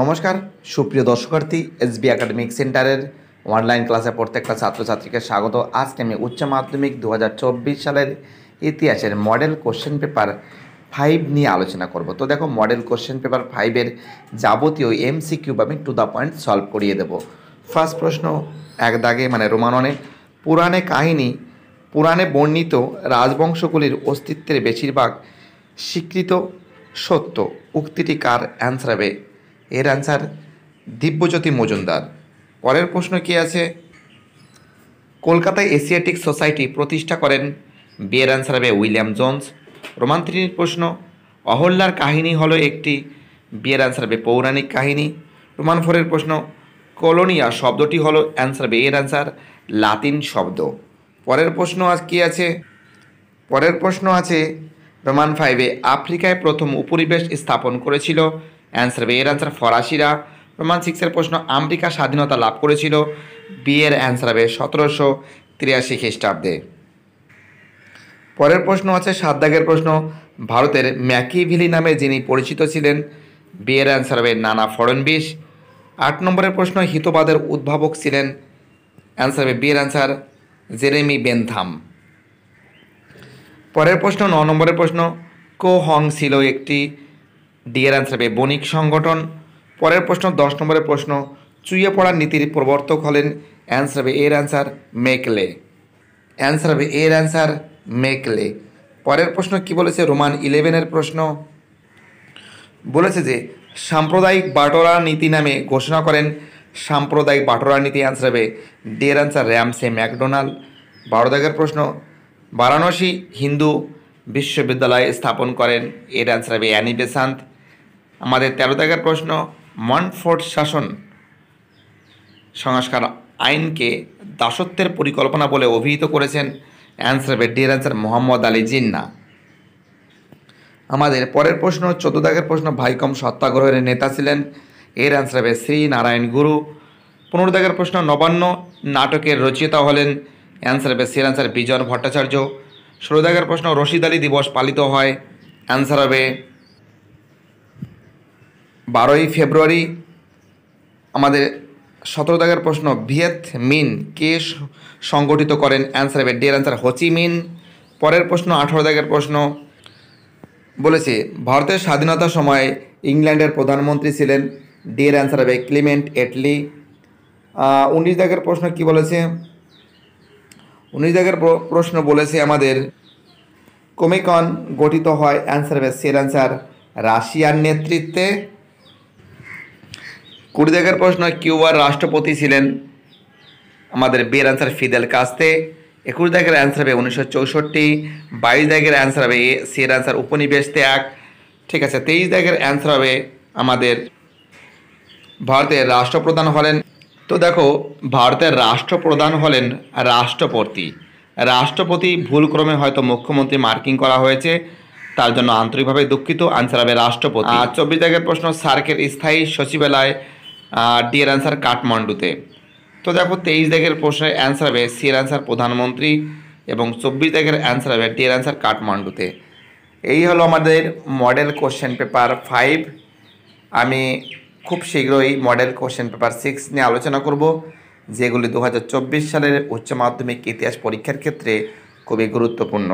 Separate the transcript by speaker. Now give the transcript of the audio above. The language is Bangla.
Speaker 1: নমস্কার সুপ্রিয় দর্শকার্থী এসবি একাডেমিক সেন্টারের অনলাইন ক্লাসে প্রত্যেকটা ছাত্রছাত্রীকে স্বাগত আজকে আমি উচ্চ মাধ্যমিক দু সালের ইতিহাসের মডেল কোশ্চেন পেপার ফাইভ নিয়ে আলোচনা করব তো দেখো মডেল কোশ্চেন পেপার ফাইভের যাবতীয় সি কিউব আমি টু দ্য পয়েন্ট সলভ করিয়ে দেব ফার্স্ট প্রশ্ন এক দাগে মানে রোমাননে পুরাণে কাহিনী পুরাণে বর্ণিত রাজবংশগুলির অস্তিত্বের বেশিরভাগ স্বীকৃত সত্য উক্তিটি কার অ্যান্সার হবে এর আনসার দিব্যজ্যোতি মজুমদার পরের প্রশ্ন কি আছে কলকাতায় এশিয়াটিক সোসাইটি প্রতিষ্ঠা করেন বিয়ের আনসার হবে উইলিয়াম জোন্স রোমান্তিনীর প্রশ্ন অহল্যার কাহিনী হলো একটি বিয়ের আনসার হবে পৌরাণিক কাহিনী রোমান ফোরের প্রশ্ন কলোনিয়া শব্দটি হলো অ্যান্সার হবে এর অ্যান্সার লাতিন শব্দ পরের প্রশ্ন আজ কী আছে পরের প্রশ্ন আছে রোমান ফাইভে আফ্রিকায় প্রথম উপরিবেশ স্থাপন করেছিল অ্যান্সার বি এর অ্যান্সার ফরাসিরা রোমান সিক্সের প্রশ্ন আমেরিকা স্বাধীনতা লাভ করেছিল বি এর অ্যান্সার হবে সতেরোশো তিরাশি খ্রিস্টাব্দে পরের প্রশ্ন আছে সাত দাগের প্রশ্ন ভারতের ম্যাকিভিলি নামে যিনি পরিচিত ছিলেন বি এর অ্যান্সার হবে নানা ফড়নবিশ আট নম্বরের প্রশ্ন হিতবাদের উদ্ভাবক ছিলেন অ্যান্সার হবে বি এর অ্যান্সার জেরেমি বেনথাম পরের প্রশ্ন ন নম্বরের প্রশ্ন কো হং ছিল একটি ডিএর অ্যান্সার হবে বণিক সংগঠন পরের প্রশ্ন দশ নম্বরের প্রশ্ন চুইয়ে পড়ার নীতির প্রবর্তক হলেন অ্যান্সার হবে এর অ্যান্সার মেকলে অ্যান্সার হবে এর অ্যান্সার মেকলে পরের প্রশ্ন কি বলেছে রোমান ইলেভেনের প্রশ্ন বলেছে যে সাম্প্রদায়িক বাটোরা নীতি নামে ঘোষণা করেন সাম্প্রদায়িক বাটোরা নীতি অ্যান্সার হবে ডিয়ের অ্যান্সার র্যামসে ম্যাকডোনাল্ড বারো দাগের প্রশ্ন বারাণসী হিন্দু বিশ্ববিদ্যালয় স্থাপন করেন এর অ্যান্সার হবে অ্যানি বেসান্ত আমাদের তেরো দাগের প্রশ্ন মনফোর্ড শাসন সংস্কার আইনকে দাসত্বের পরিকল্পনা বলে অভিহিত করেছেন অ্যান্সার হবে ডিয়ার অ্যান্সার মোহাম্মদ আলী জিন্না আমাদের পরের প্রশ্ন চোদ্দ দাগের প্রশ্ন ভাইকম সত্যাগ্রহের নেতা ছিলেন এর অ্যান্সার হবে শ্রী নারায়ণ গুরু পনেরো দাগের প্রশ্ন নবান্ন নাটকের রচয়িতা হলেন অ্যান্সার হবে শ্রী অ্যান্সার বিজন ভট্টাচার্য ষোলো দাগের প্রশ্ন রশিদ আলী দিবস পালিত হয় অ্যান্সার হবে বারোই ফেব্রুয়ারি আমাদের সতেরো দাগের প্রশ্ন ভিয়েত মিন কে সংগঠিত করেন অ্যান্সার হবে ডের অ্যান্সার হোচি মিন পরের প্রশ্ন আঠারো দাগের প্রশ্ন বলেছে ভারতের স্বাধীনতা সময়ে ইংল্যান্ডের প্রধানমন্ত্রী ছিলেন ডের অ্যান্সার হবে ক্লিমেন্ট এটলি উনিশ দাগের প্রশ্ন কি বলেছে উনিশ দাগের প্রশ্ন বলেছে আমাদের কমিকন গঠিত হয় অ্যান্সার হবে সের অ্যান্সার রাশিয়ার নেতৃত্বে কুড়ি দেখার প্রশ্ন কিউবার রাষ্ট্রপতি ছিলেন আমাদের বিয়ের অ্যান্সার ফিদেল কাস্তে একুশ দাগের অ্যান্সার হবে উনিশশো চৌষট্টি বাইশ দাগের অ্যান্সার হবে সির অ্যান্সার উপনিবেশ ত্যাগ ঠিক আছে তেইশ দেখের অ্যান্সার হবে আমাদের ভারতের রাষ্ট্রপ্রধান হলেন তো দেখো ভারতের রাষ্ট্রপ্রধান হলেন রাষ্ট্রপতি রাষ্ট্রপতি ভুলক্রমে হয়তো মুখ্যমন্ত্রী মার্কিং করা হয়েছে তার জন্য আন্তরিকভাবে দুঃখিত আনসার হবে রাষ্ট্রপতি আর চব্বিশ দেখের প্রশ্ন সার্কের স্থায়ী সচিবালয় ডিয়ার অ্যান্সার কাঠমান্ডুতে তো দেখো তেইশ দাগের প্রশ্নের অ্যান্সার হবে সিয়ের অ্যান্সার প্রধানমন্ত্রী এবং চব্বিশ দাগের অ্যান্সার হবে ডিয়ের অ্যান্সার কাঠমান্ডুতে এই হলো আমাদের মডেল কোশ্চেন পেপার ফাইভ আমি খুব শীঘ্রই মডেল কোশ্চেন পেপার সিক্স নিয়ে আলোচনা করব যেগুলি দু সালের উচ্চ মাধ্যমিক ইতিহাস পরীক্ষার ক্ষেত্রে খুবই গুরুত্বপূর্ণ